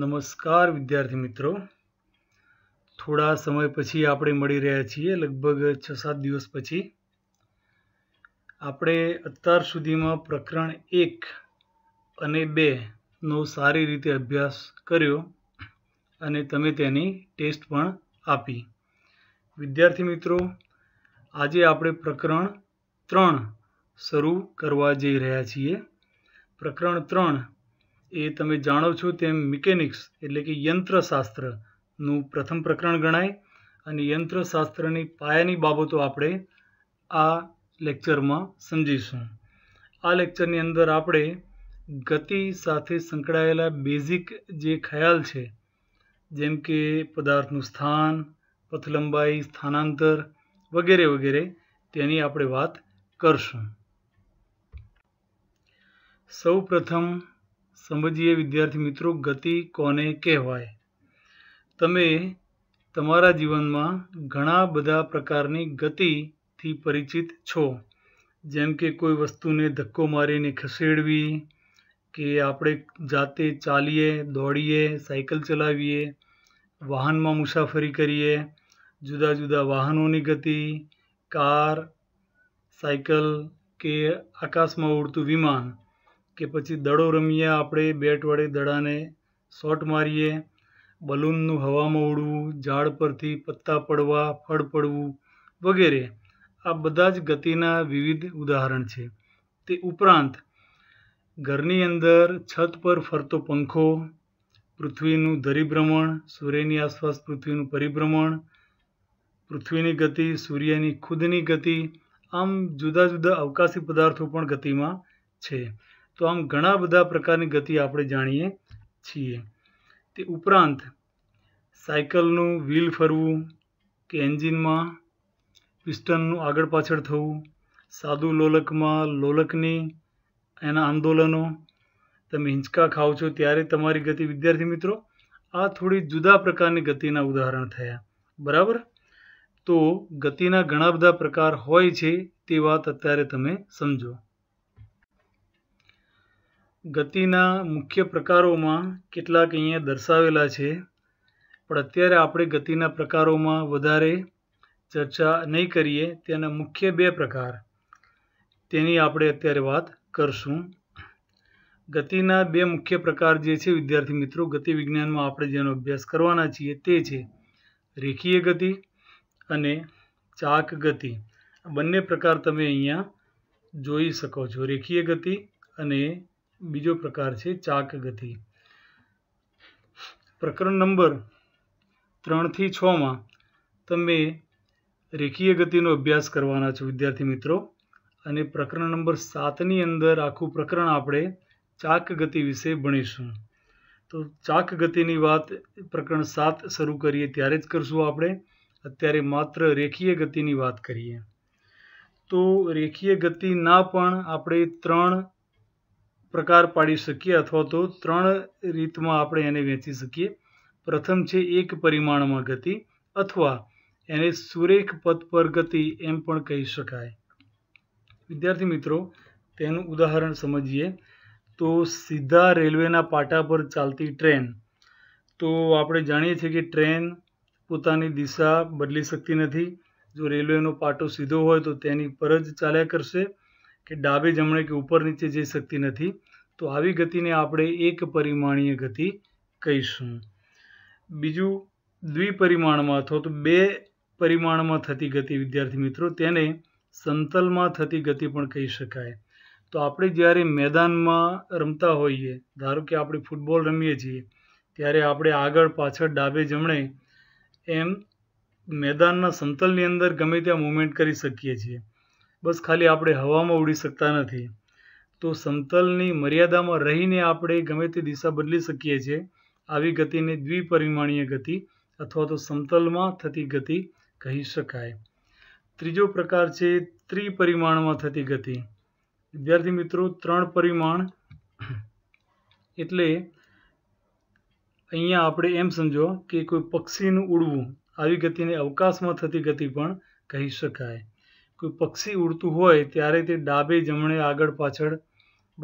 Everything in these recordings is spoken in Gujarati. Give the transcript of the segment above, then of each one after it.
નમસ્કાર વિદ્યાર્થી મિત્રો થોડા સમય પછી આપણે મળી રહ્યા છીએ લગભગ છ સાત દિવસ પછી આપણે અત્યાર સુધીમાં પ્રકરણ એક અને બેનો સારી રીતે અભ્યાસ કર્યો અને તમે તેની ટેસ્ટ પણ આપી વિદ્યાર્થી મિત્રો આજે આપણે પ્રકરણ ત્રણ શરૂ કરવા જઈ રહ્યા છીએ પ્રકરણ ત્રણ એ તમે જાણો છો તેમ મિકેનિક્સ એટલે કે યંત્રશાસ્ત્રનું પ્રથમ પ્રકરણ ગણાય અને યંત્રશાસ્ત્રની પાયાની બાબતો આપણે આ લેક્ચરમાં સમજીશું આ લેક્ચરની અંદર આપણે ગતિ સાથે સંકળાયેલા બેઝિક જે ખ્યાલ છે જેમ કે પદાર્થનું સ્થાન પથલંબાઈ સ્થાનાંતર વગેરે વગેરે તેની આપણે વાત કરશું સૌ પ્રથમ સમજીએ વિદ્યાર્થી મિત્રો ગતિ કોને કહેવાય તમે તમારા જીવનમાં ઘણા બધા પ્રકારની ગતિથી પરિચિત છો જેમ કે કોઈ વસ્તુને ધક્કો મારીને ખસેડવી કે આપણે જાતે ચાલીએ દોડીએ સાયકલ ચલાવીએ વાહનમાં મુસાફરી કરીએ જુદા જુદા વાહનોની ગતિ કાર સાયકલ કે આકાશમાં ઉડતું વિમાન કે પછી દડો રમીએ આપણે બેટ વડે દડાને શોટ મારીએ બલૂનનું હવામાં ઉડવું ઝાડ પરથી પત્તા પડવા ફળ પડવું વગેરે આ બધા જ ગતિના વિવિધ ઉદાહરણ છે તે ઉપરાંત ઘરની અંદર છત પર ફરતો પંખો પૃથ્વીનું ધરીભ્રમણ સૂર્યની આસપાસ પૃથ્વીનું પરિભ્રમણ પૃથ્વીની ગતિ સૂર્યની ખુદની ગતિ આમ જુદા જુદા અવકાશી પદાર્થો પણ ગતિમાં છે તો આમ ઘણા બધા પ્રકારની ગતિ આપણે જાણીએ છીએ તે ઉપરાંત સાયકલનું વ્હીલ ફરવું કે એન્જિનમાં પિસ્ટનનું આગળ પાછળ થવું સાદું લોલકમાં લોલકની એના આંદોલનો તમે હિંચકા ખાઓ છો ત્યારે તમારી ગતિ વિદ્યાર્થી મિત્રો આ થોડી જુદા પ્રકારની ગતિના ઉદાહરણ થયા બરાબર તો ગતિના ઘણા બધા પ્રકાર હોય છે તે વાત અત્યારે તમે સમજો ગતિના મુખ્ય પ્રકારોમાં કેટલાક અહીંયા દર્શાવેલા છે પણ અત્યારે આપણે ગતિના પ્રકારોમાં વધારે ચર્ચા નહીં કરીએ તેના મુખ્ય બે પ્રકાર તેની આપણે અત્યારે વાત કરશું ગતિના બે મુખ્ય પ્રકાર જે છે વિદ્યાર્થી મિત્રો ગતિ વિજ્ઞાનમાં આપણે જેનો અભ્યાસ કરવાના છીએ તે છે રેખીય ગતિ અને ચાક ગતિ બંને પ્રકાર તમે અહીંયા જોઈ શકો છો રેખીય ગતિ અને બીજો પ્રકાર છે ચાક ગતિ પ્રકરણ નંબર ત્રણથી છમાં તમે રેખીય ગતિનો અભ્યાસ કરવાના છો વિદ્યાર્થી મિત્રો અને પ્રકરણ નંબર સાતની અંદર આખું પ્રકરણ આપણે ચાક ગતિ વિશે ભણીશું તો ચાક ગતિની વાત પ્રકરણ સાત શરૂ કરીએ ત્યારે જ કરશું આપણે અત્યારે માત્ર રેખીય ગતિની વાત કરીએ તો રેખીય ગતિના પણ આપણે ત્રણ પ્રકાર પાડી શકીએ અથવા તો ત્રણ રીતમાં આપણે એને વહેંચી શકીએ પ્રથમ છે એક પરિમાણમાં ગતિ અથવા એને સુરેખ પથ પર ગતિ એમ પણ કહી શકાય વિદ્યાર્થી મિત્રો તેનું ઉદાહરણ સમજીએ તો સીધા રેલવેના પાટા પર ચાલતી ટ્રેન તો આપણે જાણીએ છીએ કે ટ્રેન પોતાની દિશા બદલી શકતી નથી જો રેલવેનો પાટો સીધો હોય તો તેની પર જ ચાલ્યા કરશે કે ડાબે જમણે કે ઉપર નીચે જઈ શકતી નથી તો આવી ગતિને આપણે એક પરિમાણીય ગતિ કહીશું બીજું દ્વિપરિમાણમાં અથવા તો બે પરિમાણમાં થતી ગતિ વિદ્યાર્થી મિત્રો તેને સંતલમાં થતી ગતિ પણ કહી શકાય તો આપણે જ્યારે મેદાનમાં રમતા હોઈએ ધારો કે આપણે ફૂટબોલ રમીએ છીએ ત્યારે આપણે આગળ પાછળ ડાબે જમણે એમ મેદાનના સંતલની અંદર ગમે ત્યાં મૂવમેન્ટ કરી શકીએ છીએ બસ ખાલી આપણે હવામાં ઉડી શકતા નથી તો સમતલની મર્યાદામાં રહીને આપણે ગમે તે દિશા બદલી શકીએ છીએ આવી ગતિને દ્વિપરિમાણીય ગતિ અથવા તો સમતલમાં થતી ગતિ કહી શકાય ત્રીજો પ્રકાર છે ત્રિપરિમાણમાં થતી ગતિ વિદ્યાર્થી મિત્રો ત્રણ પરિમાણ એટલે અહીંયા આપણે એમ સમજો કે કોઈ પક્ષીનું ઉડવું આવી ગતિને અવકાશમાં થતી ગતિ પણ કહી શકાય કોઈ પક્ષી ઉડતું હોય ત્યારે તે ડાબે જમણે આગળ પાછળ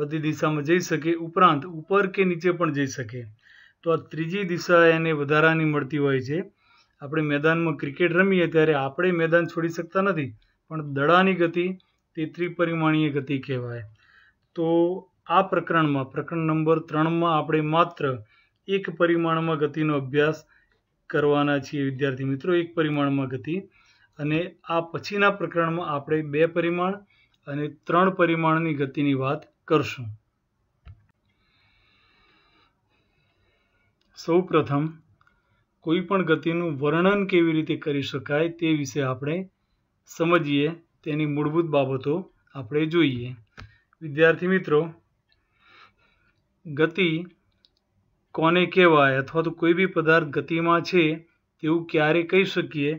બધી દિશામાં જઈ શકે ઉપરાંત ઉપર કે નીચે પણ જઈ શકે તો આ ત્રીજી દિશા એને વધારાની મળતી હોય છે આપણે મેદાનમાં ક્રિકેટ રમીએ ત્યારે આપણે મેદાન છોડી શકતા નથી પણ દડાની ગતિ તે ત્રિપરિમાણીય ગતિ કહેવાય તો આ પ્રકરણમાં પ્રકરણ નંબર ત્રણમાં આપણે માત્ર એક પરિમાણમાં ગતિનો અભ્યાસ કરવાના છીએ વિદ્યાર્થી મિત્રો એક પરિમાણમાં ગતિ અને આ પછીના પ્રકરણમાં આપણે બે પરિમાણ અને ત્રણ પરિમાણની ગતિની વાત કરશું સૌપ્રથમ કોઈ પણ ગતિનું વર્ણન કેવી રીતે કરી શકાય તે વિશે આપણે સમજીએ તેની મૂળભૂત બાબતો આપણે જોઈએ વિદ્યાર્થી મિત્રો ગતિ કોને કહેવાય અથવા તો કોઈ બી પદાર્થ ગતિમાં છે તેવું ક્યારે કહી શકીએ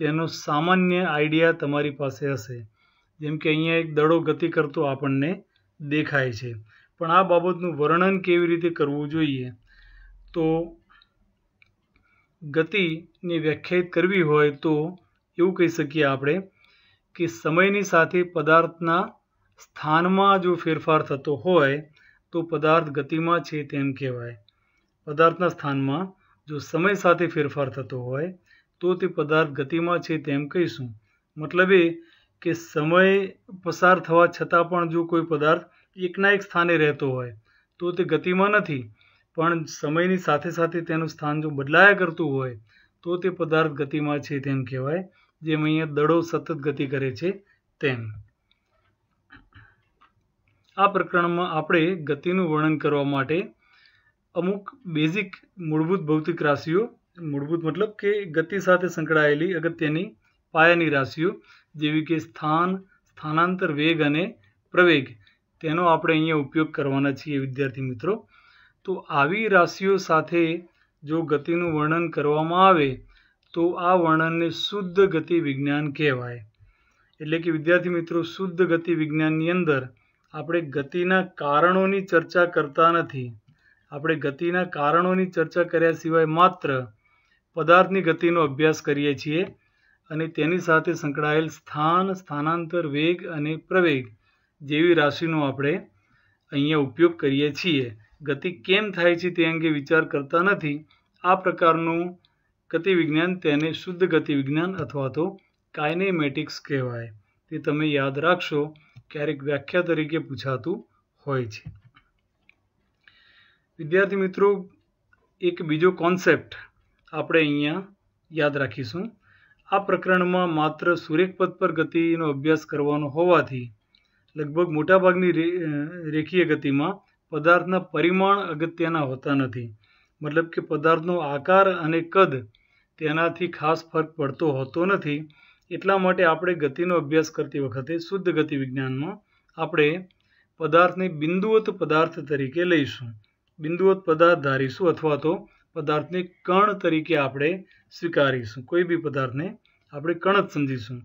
તેનો સામાન્ય આઈડિયા તમારી પાસે હશે જેમ કે અહીંયા એક દડો ગતિ કરતો આપણને દેખાય છે પણ આ બાબતનું વર્ણન કેવી રીતે કરવું જોઈએ તો ગતિને વ્યાખ્યાયિત કરવી હોય તો એવું કહી શકીએ આપણે કે સમયની સાથે પદાર્થના સ્થાનમાં જો ફેરફાર થતો હોય તો પદાર્થ ગતિમાં છે તેમ કહેવાય પદાર્થના સ્થાનમાં જો સમય સાથે ફેરફાર થતો હોય તો તે પદાર્થ ગતિમાં છે તેમ કહીશું મતલબ એ કે સમય પસાર થવા છતાં પણ જો કોઈ પદાર્થ એકના એક સ્થાને રહેતો હોય તો તે ગતિમાં નથી પણ સમયની સાથે સાથે તેનું સ્થાન જો બદલાયા કરતું હોય તો તે પદાર્થ ગતિમાં છે તેમ કહેવાય જેમ અહીંયા દડો સતત ગતિ કરે છે તેમ આ પ્રકરણમાં આપણે ગતિનું વર્ણન કરવા માટે અમુક બેઝિક મૂળભૂત ભૌતિક રાશિઓ મૂળભૂત મતલબ કે ગતિ સાથે સંકળાયેલી અગત્યની પાયાની રાશિઓ જેવી કે સ્થાન સ્થાનાંતર વેગ અને પ્રવેગ તેનો આપણે અહીંયા ઉપયોગ કરવાના છીએ વિદ્યાર્થી મિત્રો તો આવી રાશિઓ સાથે જો ગતિનું વર્ણન કરવામાં આવે તો આ વર્ણનને શુદ્ધ ગતિ વિજ્ઞાન કહેવાય એટલે કે વિદ્યાર્થી મિત્રો શુદ્ધ ગતિ વિજ્ઞાનની અંદર આપણે ગતિના કારણોની ચર્ચા કરતા નથી આપણે ગતિના કારણોની ચર્ચા કર્યા સિવાય માત્ર પદાર્થની ગતિનો અભ્યાસ કરીએ છીએ અને તેની સાથે સંકળાયેલ સ્થાન સ્થાનાંતર વેગ અને પ્રવેગ જેવી રાશિનો આપણે અહીંયા ઉપયોગ કરીએ છીએ ગતિ કેમ થાય છે તે અંગે વિચાર કરતા નથી આ પ્રકારનું ગતિવિજ્ઞાન તેને શુદ્ધ ગતિવિજ્ઞાન અથવા તો કાયનેમેટિક્સ કહેવાય તે તમે યાદ રાખશો ક્યારેક વ્યાખ્યા તરીકે પૂછાતું હોય છે વિદ્યાર્થી મિત્રો એક બીજો કોન્સેપ્ટ આપણે અહીંયા યાદ રાખીશું આ પ્રકરણમાં માત્ર સુરેખપથ પર ગતિનો અભ્યાસ કરવાનો હોવાથી લગભગ મોટાભાગની રેખીય ગતિમાં પદાર્થના પરિમાણ અગત્યના હોતા નથી મતલબ કે પદાર્થનો આકાર અને કદ તેનાથી ખાસ ફરક પડતો હોતો નથી એટલા માટે આપણે ગતિનો અભ્યાસ કરતી વખતે શુદ્ધ ગતિ વિજ્ઞાનમાં આપણે પદાર્થને બિંદુવત પદાર્થ તરીકે લઈશું બિંદુવત પદાર્થ ધારીશું અથવા તો પદાર્થને કણ તરીકે આપણે સ્વીકારીશું કોઈ બી પદાર્થને આપણે કણ જ સમજીશું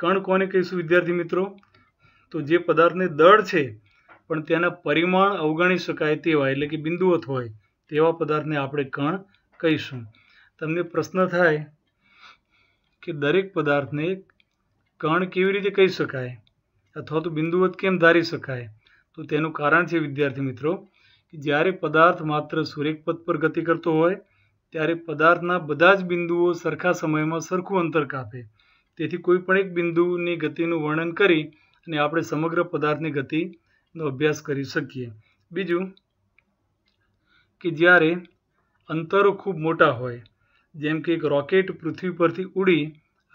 કણ કોને કહીશું વિદ્યાર્થી મિત્રો તો જે પદાર્થને દળ છે પણ તેના પરિમાણ અવગણી શકાય તેવા એટલે કે બિંદુવત હોય તેવા પદાર્થને આપણે કણ કહીશું તમને પ્રશ્ન થાય કે દરેક પદાર્થને કણ કેવી રીતે કહી શકાય અથવા તો બિંદુવત કેમ ધારી શકાય તો તેનું કારણ છે વિદ્યાર્થી મિત્રો કે જ્યારે પદાર્થ માત્ર સુરેખપથ પર ગતિ કરતો હોય ત્યારે પદાર્થના બધા જ બિંદુઓ સરખા સમયમાં સરખું અંતર કાપે તેથી કોઈ પણ એક બિંદુની ગતિનું વર્ણન કરી અને આપણે સમગ્ર પદાર્થની ગતિનો અભ્યાસ કરી શકીએ બીજું કે જ્યારે અંતરો ખૂબ મોટા હોય જેમ કે એક રોકેટ પૃથ્વી પરથી ઉડી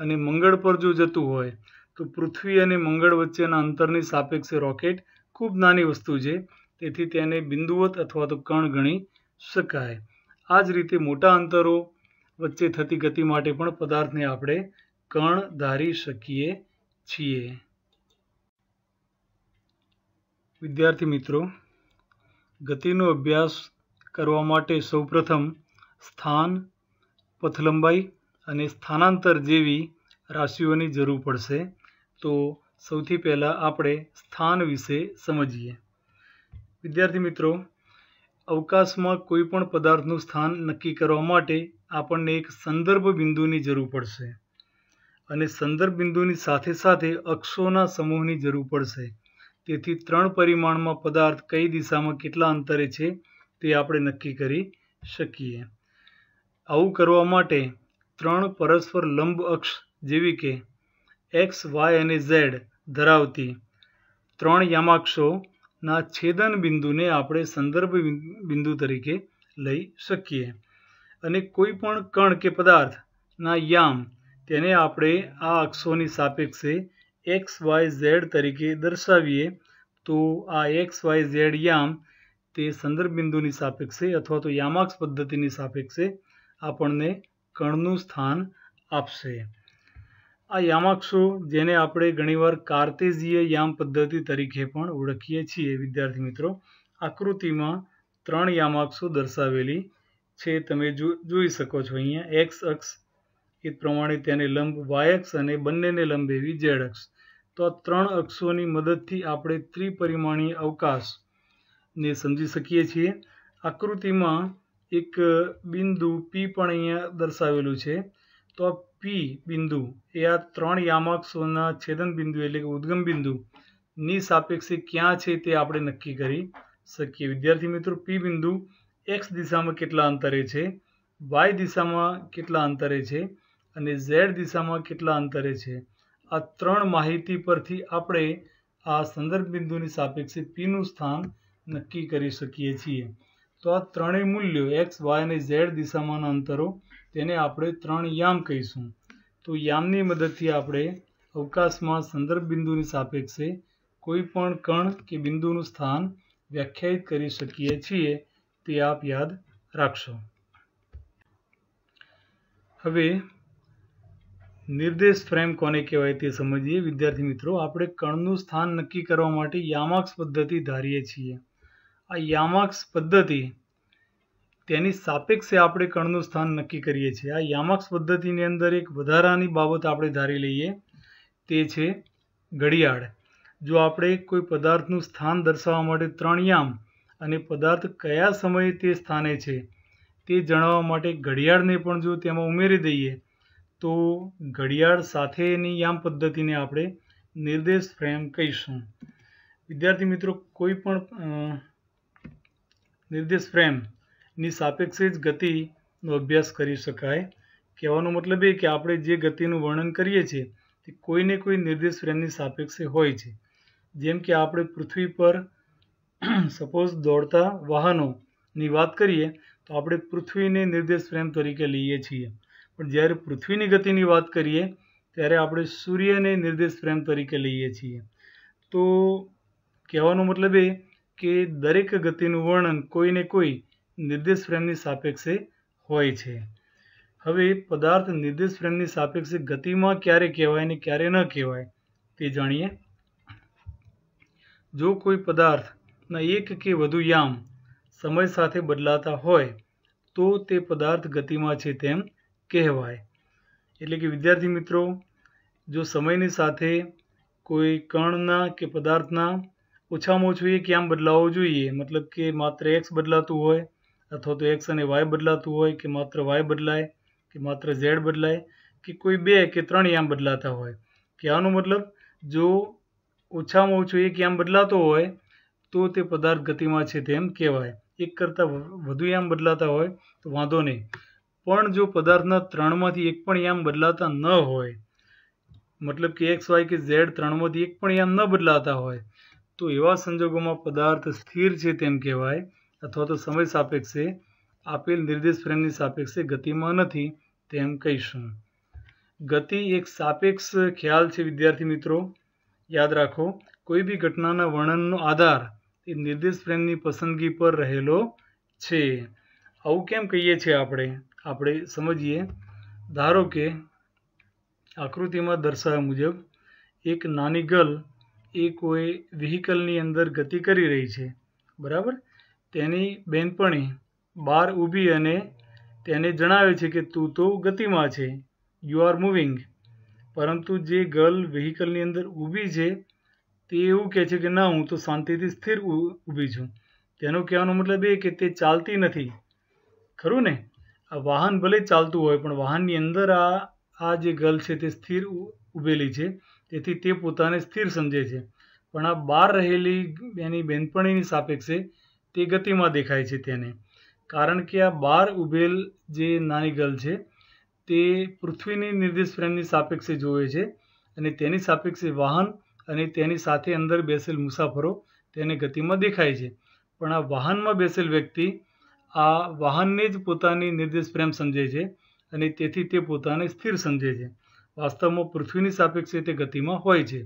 અને મંગળ પર જો જતું હોય તો પૃથ્વી અને મંગળ વચ્ચેના અંતરની સાપેક્ષે રોકેટ ખૂબ નાની વસ્તુ છે તેથી તેને બિંદુવત અથવા તો કણ ગણી શકાય આ જ રીતે મોટા અંતરો વચ્ચે થતી ગતિ માટે પણ પદાર્થને આપણે કણ ધારી શકીએ છીએ વિદ્યાર્થી મિત્રો ગતિનો અભ્યાસ કરવા માટે સૌપ્રથમ સ્થાન પથલંબાઈ અને સ્થાનાંતર જેવી રાશિઓની જરૂર પડશે તો સૌથી પહેલાં આપણે સ્થાન વિશે સમજીએ વિદ્યાર્થી મિત્રો અવકાશમાં કોઈપણ પદાર્થનું સ્થાન નક્કી કરવા માટે આપણને એક સંદર્ભ બિંદુની જરૂર પડશે અને સંદર્ભ બિંદુની સાથે સાથે અક્ષોના સમૂહની જરૂર પડશે તેથી ત્રણ પરિમાણમાં પદાર્થ કઈ દિશામાં કેટલા અંતરે છે તે આપણે નક્કી કરી શકીએ આવું કરવા માટે ત્રણ પરસ્પર લંબ અક્ષ જેવી કે એક્સ વાય અને ઝેડ ધરાવતી ત્રણ યામાક્ષો ના છેદન બિંદુને આપણે સંદર્ભ બિંદુ તરીકે લઈ શકીએ અને કોઈ પણ કણ કે પદાર્થના યામ તેને આપણે આ અક્ષોની સાપેક્ષે એક્સ વાય ઝેડ તરીકે દર્શાવીએ તો આ એક્સ વાય ઝેડ યામ તે સંદર્ભ બિંદુની સાપેક્ષે અથવા તો યામાક્ષ પદ્ધતિની સાપેક્ષે આપણને કણનું સ્થાન આપશે આ યામાક્ષો જેને આપણે ઘણીવાર કાર્તેઝીય યામ પદ્ધતિ તરીકે પણ ઓળખીએ છીએ વિદ્યાર્થી મિત્રો આકૃતિમાં ત્રણ યામાક્ષો દર્શાવેલી છે તમે જોઈ શકો છો અહીંયા એક્સ અક્ષ એ પ્રમાણે તેને લંબ વાયક્ષ અને બંનેને લંબ એવી ઝેડ અક્ષ તો આ ત્રણ અક્ષોની મદદથી આપણે ત્રિપરિમાણીય અવકાશને સમજી શકીએ છીએ આકૃતિમાં એક બિંદુ પી પણ અહીંયા દર્શાવેલું છે તો આ પી બિંદુ એ આ ત્રણ યામકોના છેદન બિંદુ એટલે કે ઉદ્ગમ બિંદુ ની સાપેક્ષે ક્યાં છે તે આપણે નક્કી કરી શકીએ વિદ્યાર્થી મિત્રો પી બિંદુ એક્સ દિશામાં કેટલા અંતરે છે વાય દિશામાં કેટલા અંતરે છે અને ઝેડ દિશામાં કેટલા અંતરે છે આ ત્રણ માહિતી પરથી આપણે આ સંદર્ભ બિંદુની સાપેક્ષે પીનું સ્થાન નક્કી કરી શકીએ છીએ તો આ ત્રણેય મૂલ્યો એક્સ વાય અને ઝેડ દિશામાંના અંતરો તેને આપણે ત્રણ યામ કહીશું તો યામની મદદથી આપણે અવકાશમાં સંદર્ભ બિંદુની સાપેક્ષે કોઈ પણ કણ કે બિંદુનું સ્થાન વ્યાખ્યાયિત કરી શકીએ છીએ તે આપ યાદ રાખશો હવે નિર્દેશ ફ્રેમ કોને કહેવાય તે સમજીએ વિદ્યાર્થી મિત્રો આપણે કણનું સ્થાન નક્કી કરવા માટે યામાક્ષ પદ્ધતિ ધારીએ છીએ આ યામાક્ષ પદ્ધતિ તેની સાપેક્ષે આપણે કણનું સ્થાન નક્કી કરીએ છીએ આ યામાક્સ પદ્ધતિની અંદર એક વધારાની બાબત આપણે ધારી લઈએ તે છે ઘડિયાળ જો આપણે કોઈ પદાર્થનું સ્થાન દર્શાવવા માટે ત્રણ યામ અને પદાર્થ કયા સમયે તે સ્થાને છે તે જણાવવા માટે ઘડિયાળને પણ જો તેમાં ઉમેરી દઈએ તો ઘડિયાળ સાથેની યામ પદ્ધતિને આપણે નિર્દેશ ફ્રેમ કહીશું વિદ્યાર્થી મિત્રો કોઈ પણ નિર્દેશ ફ્રેમ ની સાપેક્ષે જ ગતિનો અભ્યાસ કરી શકાય કહેવાનો મતલબ એ કે આપણે જે ગતિનું વર્ણન કરીએ છીએ તે કોઈને કોઈ નિર્દેશ ફ્રેમની સાપેક્ષે હોય છે જેમ કે આપણે પૃથ્વી પર સપોઝ દોડતા વાહનોની વાત કરીએ તો આપણે પૃથ્વીને નિર્દેશ ફ્રેમ તરીકે લઈએ છીએ પણ જ્યારે પૃથ્વીની ગતિની વાત કરીએ ત્યારે આપણે સૂર્યને નિર્દેશ ફ્રેમ તરીકે લઈએ છીએ તો કહેવાનો મતલબ એ કે દરેક ગતિનું વર્ણન કોઈને કોઈ નિર્દેશ ફ્રેમની સાપેક્ષે હોય છે હવે પદાર્થ નિર્દેશ ફ્રેમની સાપેક્ષે ગતિમાં ક્યારે કહેવાય ને ક્યારે ન કહેવાય તે જાણીએ જો કોઈ પદાર્થના એક કે વધુ યામ સમય સાથે બદલાતા હોય તો તે પદાર્થ ગતિમાં છે તેમ કહેવાય એટલે કે વિદ્યાર્થી મિત્રો જો સમયની સાથે કોઈ કણના કે પદાર્થના ઓછામાં ઓછું એક યામ બદલાવો જોઈએ મતલબ કે માત્ર એક્સ બદલાતું હોય અથવા તો એક્સ અને વાય બદલાતું હોય કે માત્ર વાય બદલાય કે માત્ર ઝેડ બદલાય કે કોઈ બે કે ત્રણ યામ બદલાતા હોય કે આનો મતલબ જો ઓછામાં ઓછો એક યામ બદલાતો હોય તો તે પદાર્થ ગતિમાં છે તેમ કહેવાય એક કરતાં વધુ યામ બદલાતા હોય તો વાંધો નહીં પણ જો પદાર્થના ત્રણમાંથી એક પણ યામ બદલાતા ન હોય મતલબ કે એક્સ વાય કે ઝેડ ત્રણમાંથી એક પણ યામ ન બદલાતા હોય તો એવા સંજોગોમાં પદાર્થ સ્થિર છે તેમ કહેવાય અથવા તો સમય સાપેક્ષે આપેલ નિર્દેશ ફ્રેમની સાપેક્ષે ગતિમાં નથી તેમ કહીશું ગતિ એક સાપેક્ષ ખ્યાલ છે વિદ્યાર્થી મિત્રો યાદ રાખો કોઈ બી ઘટનાના વર્ણનનો આધાર એ નિર્દેશ ફ્રેમની પસંદગી પર રહેલો છે આવું કેમ કહીએ છીએ આપણે આપણે સમજીએ ધારો કે આકૃતિમાં દર્શાવ્યા મુજબ એક નાની ગર્લ એ કોઈ વ્હીકલની અંદર ગતિ કરી રહી છે બરાબર તેની બહેનપણી બહાર ઊભી અને તેને જણાવે છે કે તું તો ગતિમાં છે યુ આર મૂવિંગ પરંતુ જે ગર્લ વ્હીકલની અંદર ઊભી છે તે એવું કહે છે કે ના હું તો શાંતિથી સ્થિર ઊભી છું તેનો કહેવાનો મતલબ એ કે તે ચાલતી નથી ખરું ને આ વાહન ભલે ચાલતું હોય પણ વાહનની અંદર આ આ જે ગર્લ છે તે સ્થિર ઊભેલી છે તેથી તે પોતાને સ્થિર સમજે છે પણ આ બહાર રહેલી એની બહેનપણીની સાપેક્ષે તે ગતિમાં દેખાય છે તેને કારણ કે આ બાર ઉભેલ જે નાની ગર્લ છે તે પૃથ્વીની નિર્દેશ ફ્રેમની સાપેક્ષે જોવે છે અને તેની સાપેક્ષે વાહન અને તેની સાથે અંદર બેસેલ મુસાફરો તેને ગતિમાં દેખાય છે પણ આ વાહનમાં બેસેલ વ્યક્તિ આ વાહનને જ પોતાની નિર્દેશ ફ્રેમ સમજે છે અને તેથી તે પોતાને સ્થિર સમજે છે વાસ્તવમાં પૃથ્વીની સાપેક્ષે તે ગતિમાં હોય છે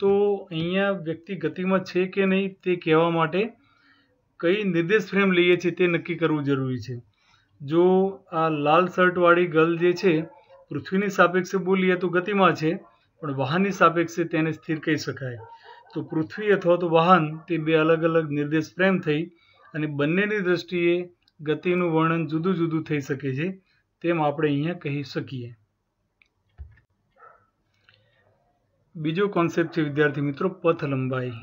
તો અહીંયા વ્યક્તિ ગતિમાં છે કે નહીં તે કહેવા માટે કઈ નિર્દેશ ફ્રેમ લઈએ છીએ તે નક્કી કરવું જરૂરી છે જો આ લાલ શર્ટવાળી ગર્લ જે છે પૃથ્વીની સાપેક્ષે બોલીએ તો ગતિમાં છે પણ વાહનની સાપેક્ષે તેને સ્થિર કહી શકાય તો પૃથ્વી અથવા તો વાહન તે બે અલગ અલગ નિર્દેશ ફ્રેમ થઈ અને બંનેની દ્રષ્ટિએ ગતિનું વર્ણન જુદું જુદું થઈ શકે છે તેમ આપણે અહીંયા કહી શકીએ બીજો કોન્સેપ્ટ છે વિદ્યાર્થી મિત્રો પથ લંબાઈ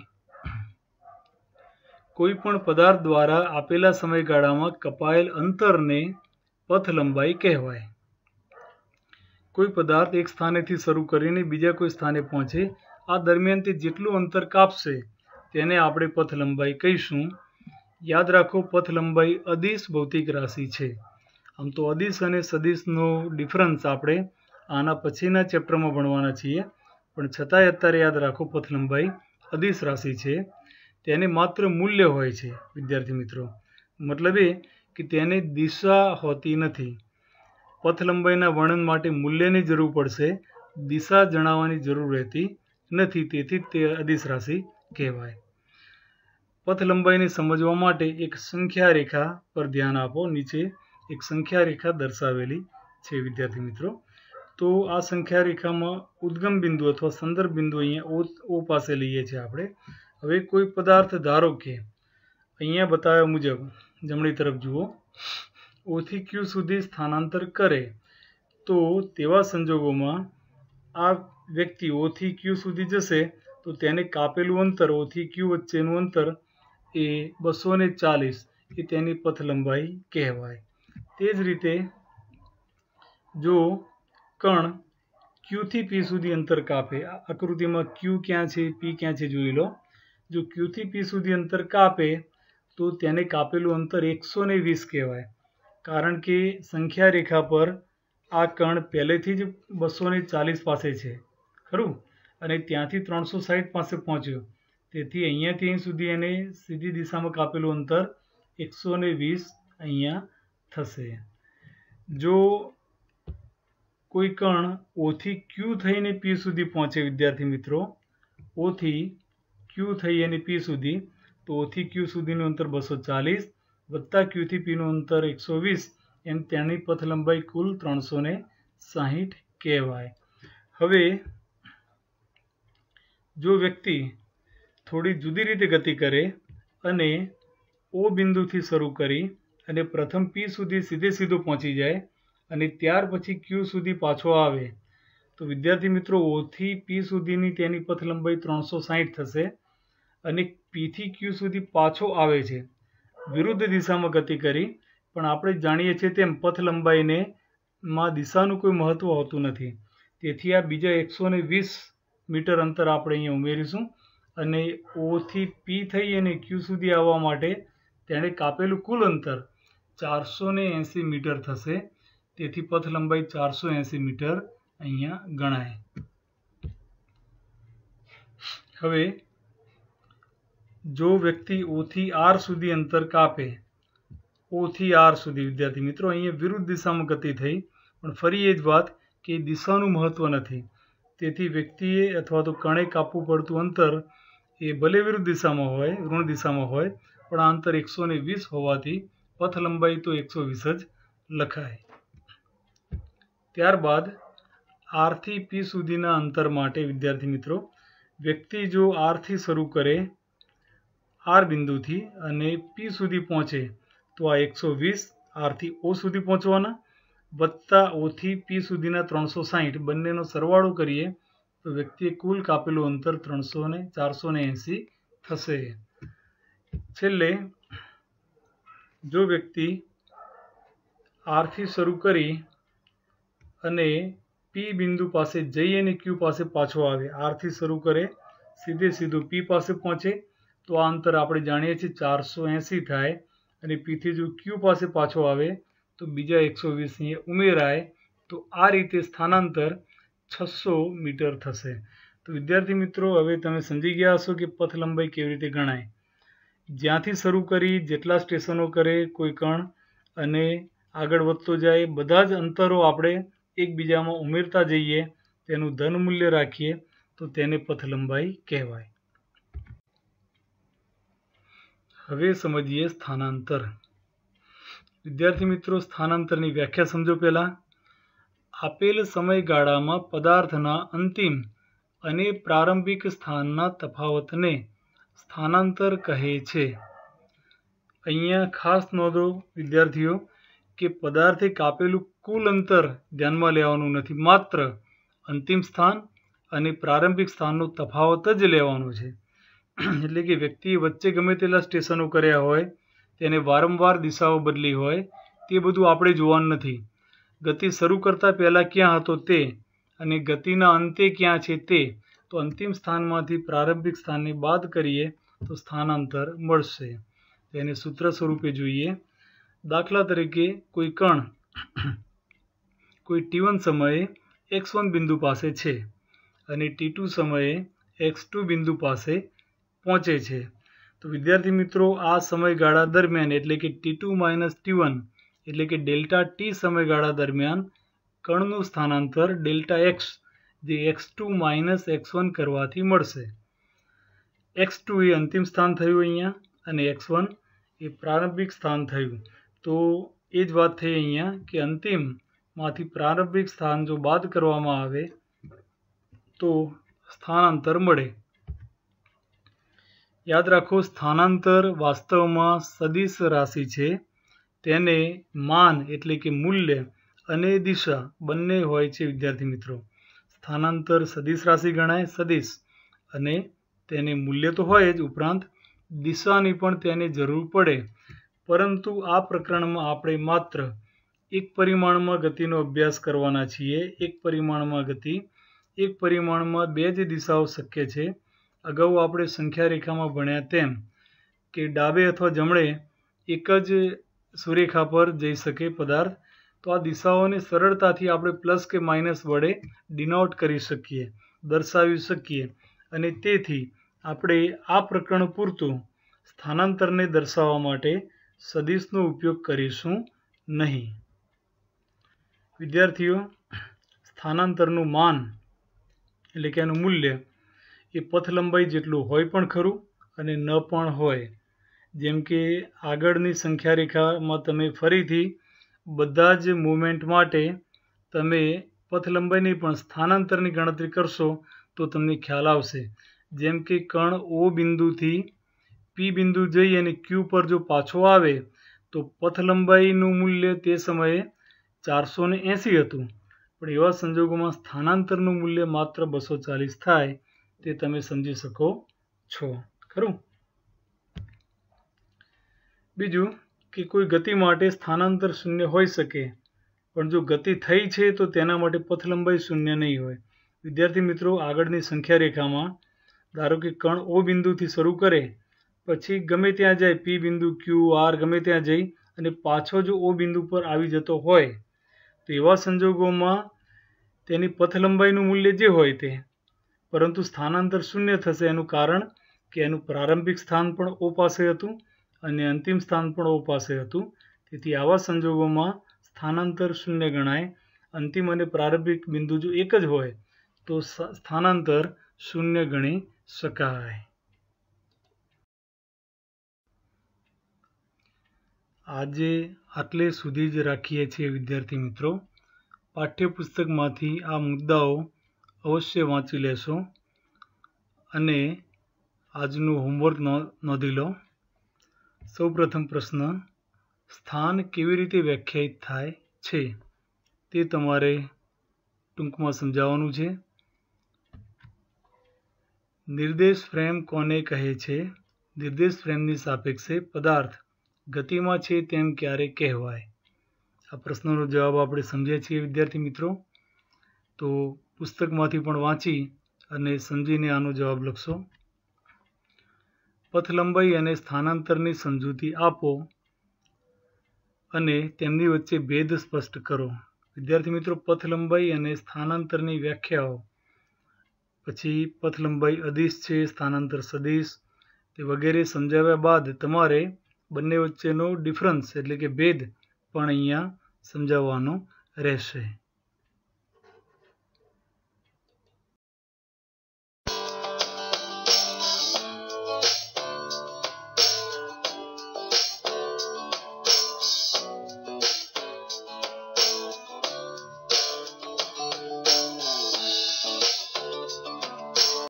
કોઈ પણ પદાર્થ દ્વારા આપેલા સમયગાળામાં કપાયેલ અંતરને પથ લંબાઈ કહેવાય કોઈ પદાર્થ એક સ્થાનેથી શરૂ કરીને બીજા કોઈ સ્થાને પહોંચે આ દરમિયાન તે જેટલું અંતર કાપશે તેને આપણે પથ લંબાઈ કહીશું યાદ રાખો પથ લંબાઈ અદિશ ભૌતિક રાશિ છે આમ તો અદિશ અને સદિશનો ડિફરન્સ આપણે આના પછીના ચેપ્ટરમાં ભણવાના છીએ પણ છતાંય અત્યારે યાદ રાખો પથ લંબાઈ અદિશ રાશિ છે તેને માત્ર મૂલ્ય હોય છે વિદ્યાર્થી મિત્રો મતલબ એ કે તેની દિશા હોતી નથી પથ લંબાઈના વર્ણન માટે મૂલ્યની જરૂર પડશે દિશા જણાવવાની જરૂર રહેતી નથી તેથી તે અધિશ રાશિ કહેવાય પથ લંબાઈને સમજવા માટે એક સંખ્યા રેખા પર ધ્યાન આપો નીચે એક સંખ્યા રેખા દર્શાવેલી છે વિદ્યાર્થી મિત્રો તો આ સંખ્યા રેખામાં ઉદ્ગમ બિંદુ અથવા સંદર્ભ બિંદુ અહીંયા ઓ પાસે લઈએ છીએ આપણે હવે કોઈ પદાર્થ ધારો કે અહીંયા બતાવ્યા મુજબ જમણી તરફ જુઓ ઓથી ક્યુ સુધી સ્થાનાંતર કરે તો તેવા સંજોગોમાં આ વ્યક્તિ ઓથી ક્યુ સુધી જશે તો તેને કાપેલું અંતર ઓથી ક્યુ વચ્ચેનું અંતર એ બસો ને ચાલીસ એ તેની પથ લંબાઈ કહેવાય તે જ રીતે જો કણ ક્યુથી પી સુધી અંતર કાપે આકૃતિમાં ક્યુ ક્યાં છે પી ક્યાં છે જોઈ લો જો ક્યુથી પી સુધી અંતર કાપે તો તેને કાપેલું અંતર એકસો ને વીસ કહેવાય કારણ કે સંખ્યા રેખા પર આ કણ પહેલેથી જ બસો ને ચાલીસ પાસે છે ખરું અને ત્યાંથી ત્રણસો સાહીઠ પાસે પહોંચ્યો તેથી અહીંયાથી અહીં સુધી એને સીધી દિશામાં કાપેલું અંતર એકસો ને વીસ અહીંયા થશે જો કોઈ કણ ઓથી ક્યુ થઈને પી સુધી પહોંચે વિદ્યાર્થી મિત્રો ઓથી ક્યુ થઈ એની પી સુધી તો ઓથી ક્યુ સુધીનું અંતર બસો ચાલીસ વત્તા ક્યુથી પીનું અંતર એકસો વીસ એમ તેની પથ લંબાઈ કુલ ત્રણસો ને સાહીઠ કહેવાય હવે જો વ્યક્તિ થોડી જુદી રીતે ગતિ કરે અને ઓ બિંદુથી શરૂ કરી અને પ્રથમ પી સુધી સીધે સીધો પહોંચી જાય અને ત્યાર પછી ક્યુ સુધી પાછો આવે તો વિદ્યાર્થી મિત્રો ઓથી પી સુધીની તેની પથ લંબાઈ ત્રણસો સાહીઠ થશે અને પીથી ક્યુ સુધી પાછો આવે છે વિરુદ્ધ દિશામાં ગતિ કરી પણ આપણે જાણીએ છીએ તેમ પથ લંબાઈને માં દિશાનું કોઈ મહત્ત્વ હોતું નથી તેથી આ બીજા એકસો વીસ મીટર અંતર આપણે અહીંયા ઉમેરીશું અને ઓથી પી થઈ અને ક્યુ સુધી આવવા માટે તેણે કાપેલું કુલ અંતર ચારસો એંસી મીટર થશે તેથી પથ લંબાઈ ચારસો એંસી મીટર અહીંયા ગણાય હવે જો વ્યક્તિ ઓથી આર સુધી અંતર કાપે ઓથી આર સુધી વિદ્યાર્થી મિત્રો અહીંયા વિરુદ્ધ દિશામાં ગતિ થઈ પણ ફરી એ જ વાત કે દિશાનું મહત્ત્વ નથી તેથી વ્યક્તિએ અથવા તો કણે કાપવું પડતું અંતર એ ભલે વિરુદ્ધ દિશામાં હોય ઋણ દિશામાં હોય પણ આ અંતર એકસો ને વીસ હોવાથી પથ લંબાઈ તો એકસો વીસ જ લખાય ત્યારબાદ આરથી પી સુધીના અંતર માટે વિદ્યાર્થી મિત્રો વ્યક્તિ જો આરથી શરૂ કરે આર બિંદુથી અને પી સુધી પહોંચે તો આ એકસો વીસ આરથી ઓ સુધી પહોંચવાના વત્તા ઓથી પી સુધીના ત્રણસો સાહીઠ બંનેનો સરવાળો કરીએ તો વ્યક્તિએ કુલ કાપેલું અંતર ત્રણસો ને ચારસો ને એંસી થશે છેલ્લે જો વ્યક્તિ આરથી શરૂ કરી અને પી બિંદુ પાસે જઈ અને ક્યુ પાસે પાછો આવે આરથી શરૂ કરે સીધે સીધું પી પાસે પહોંચે તો આ અંતર આપણે જાણીએ છીએ ચારસો એંસી થાય અને પીથી જો ક્યુ પાસે પાછો આવે તો બીજા એકસો વીસની ઉમેરાય તો આ રીતે સ્થાનાંતર છસો મીટર થશે તો વિદ્યાર્થી મિત્રો હવે તમે સમજી ગયા હશો કે પથ લંબાઈ કેવી રીતે ગણાય જ્યાંથી શરૂ કરી જેટલા સ્ટેશનો કરે કોઈ કણ અને આગળ વધતો જાય બધા જ અંતરો આપણે એકબીજામાં ઉમેરતા જઈએ તેનું ધન મૂલ્ય રાખીએ તો તેને પથ લંબાઈ કહેવાય હવે સમજીએ સ્થાનાંતર વિદ્યાર્થી મિત્રો સ્થાનાંતરની વ્યાખ્યા સમજો પહેલાં આપેલ સમયગાળામાં પદાર્થના અંતિમ અને પ્રારંભિક સ્થાનના તફાવતને સ્થાનાંતર કહે છે અહીંયા ખાસ નોંધો વિદ્યાર્થીઓ કે પદાર્થે કાપેલું કુલ અંતર ધ્યાનમાં લેવાનું નથી માત્ર અંતિમ સ્થાન અને પ્રારંભિક સ્થાનનો તફાવત જ લેવાનો છે એટલે કે વ્યક્તિએ વચ્ચે ગમે તેટલા સ્ટેશનો કર્યા હોય તેને વારંવાર દિશાઓ બદલી હોય તે બધું આપણે જોવાનું નથી ગતિ શરૂ કરતાં પહેલાં ક્યાં હતો તે અને ગતિના અંતે ક્યાં છે તે તો અંતિમ સ્થાનમાંથી પ્રારંભિક સ્થાનને બાદ કરીએ તો સ્થાનાંતર મળશે તેને સૂત્ર સ્વરૂપે જોઈએ દાખલા તરીકે કોઈ કણ કોઈ ટી સમયે એક્સ વન બિંદુ પાસે છે અને ટી ટુ સમયે એક્સ ટુ બિંદુ પાસે પહોંચે છે તો વિદ્યાર્થી મિત્રો આ સમયગાળા દરમિયાન એટલે કે T two minus T one એટલે કે ડેલ્ટા ટી સમયગાળા દરમિયાન કણનું સ્થાનાંતર ડેલ્ટા એક્સ જે X two minus X one કરવાથી મળશે એક્સ ટુ એ અંતિમ સ્થાન થયું અહીંયા અને એક્સ વન એ પ્રારંભિક સ્થાન થયું તો એ જ વાત થઈ અહીંયા કે અંતિમમાંથી પ્રારંભિક સ્થાન જો બાદ કરવામાં આવે તો સ્થાનાંતર મળે યાદ રાખો સ્થાનાંતર વાસ્તવમાં સદિશ રાશિ છે તેને માન એટલે કે મૂલ્ય અને દિશા બંને હોય છે વિદ્યાર્થી મિત્રો સ્થાનાંતર સદિશ રાશિ ગણાય સદિશ અને તેને મૂલ્ય તો હોય જ ઉપરાંત દિશાની પણ તેને જરૂર પડે પરંતુ આ પ્રકરણમાં આપણે માત્ર એક પરિમાણમાં ગતિનો અભ્યાસ કરવાના છીએ એક પરિમાણમાં ગતિ એક પરિમાણમાં બે જ દિશાઓ શક્ય છે અગાઉ આપણે સંખ્યા રેખામાં ભણ્યા તેમ કે ડાબે અથવા જમણે એક જ સુરેખા પર જઈ શકે પદાર્થ તો આ દિશાઓને સરળતાથી આપણે પ્લસ કે માઇનસ વડે ડિનોટ કરી શકીએ દર્શાવી શકીએ અને તેથી આપણે આ પ્રકરણ પૂરતું સ્થાનાંતરને દર્શાવવા માટે સદિશનો ઉપયોગ કરીશું નહીં વિદ્યાર્થીઓ સ્થાનાંતરનું માન એટલે કે એનું મૂલ્ય એ પથ લંબાઈ જેટલું હોય પણ ખરું અને ન પણ હોય જેમ કે આગળની સંખ્યા રેખામાં તમે ફરીથી બધા જ મુમેન્ટ માટે તમે પથ લંબાઈની પણ સ્થાનાંતરની ગણતરી કરશો તો તમને ખ્યાલ આવશે જેમ કે કણ ઓ બિંદુથી પી બિંદુ જઈ અને ક્યુ પર જો પાછો આવે તો પથ લંબાઈનું મૂલ્ય તે સમયે ચારસો એંસી હતું પણ એવા સંજોગોમાં સ્થાનાંતરનું મૂલ્ય માત્ર બસો ચાલીસ થાય તે તમે સમજી શકો છો ખરું બીજું કે કોઈ ગતિ માટે સ્થાનાંતર શૂન્ય હોઈ શકે પણ જો ગતિ થઈ છે તો તેના માટે પથ લંબાઈ શૂન્ય નહીં હોય વિદ્યાર્થી મિત્રો આગળની સંખ્યા રેખામાં ધારો કે કણ ઓ બિંદુથી શરૂ કરે પછી ગમે ત્યાં જાય પી બિંદુ ક્યુ આર ગમે ત્યાં જઈ અને પાછો જો ઓ બિંદુ પર આવી જતો હોય તો એવા સંજોગોમાં તેની પથ લંબાઈનું મૂલ્ય જે હોય તે પરંતુ સ્થાનાંતર શૂન્ય થશે એનું કારણ કે એનું પ્રારંભિક સ્થાન પણ ઓ પાસે હતું અને અંતિમ સ્થાન પણ ઓ પાસે હતું તેથી આવા સંજોગોમાં સ્થાનાંતર શૂન્ય ગણાય અંતિમ અને પ્રારંભિક બિંદુ જો એક જ હોય તો સ્થાનાંતર શૂન્ય ગણી શકાય આજે આટલે સુધી જ રાખીએ છીએ વિદ્યાર્થી મિત્રો પાઠ્યપુસ્તકમાંથી આ મુદ્દાઓ અવશ્ય વાંચી લેશો અને આજનું હોમવર્ક નોંધી લો સૌપ્રથમ પ્રશ્ન સ્થાન કેવી રીતે વ્યાખ્યાયિત થાય છે તે તમારે ટૂંકમાં સમજાવવાનું છે નિર્દેશ ફ્રેમ કોને કહે છે નિર્દેશ ફ્રેમની સાપેક્ષે પદાર્થ ગતિમાં છે તેમ ક્યારે કહેવાય આ પ્રશ્નનો જવાબ આપણે સમજ્યા છીએ વિદ્યાર્થી મિત્રો તો પુસ્તકમાંથી પણ વાંચી અને સમજીને આનો જવાબ લખશો પથ લંબાઈ અને સ્થાનાંતરની સમજૂતી આપો અને તેમની વચ્ચે ભેદ સ્પષ્ટ કરો વિદ્યાર્થી મિત્રો પથ લંબાઈ અને સ્થાનાંતરની વ્યાખ્યાઓ પછી પથ લંબાઈ અદિશ છે સ્થાનાંતર સદીશ તે વગેરે સમજાવ્યા બાદ તમારે બંને વચ્ચેનો ડિફરન્સ એટલે કે ભેદ પણ અહીંયા સમજાવવાનો રહેશે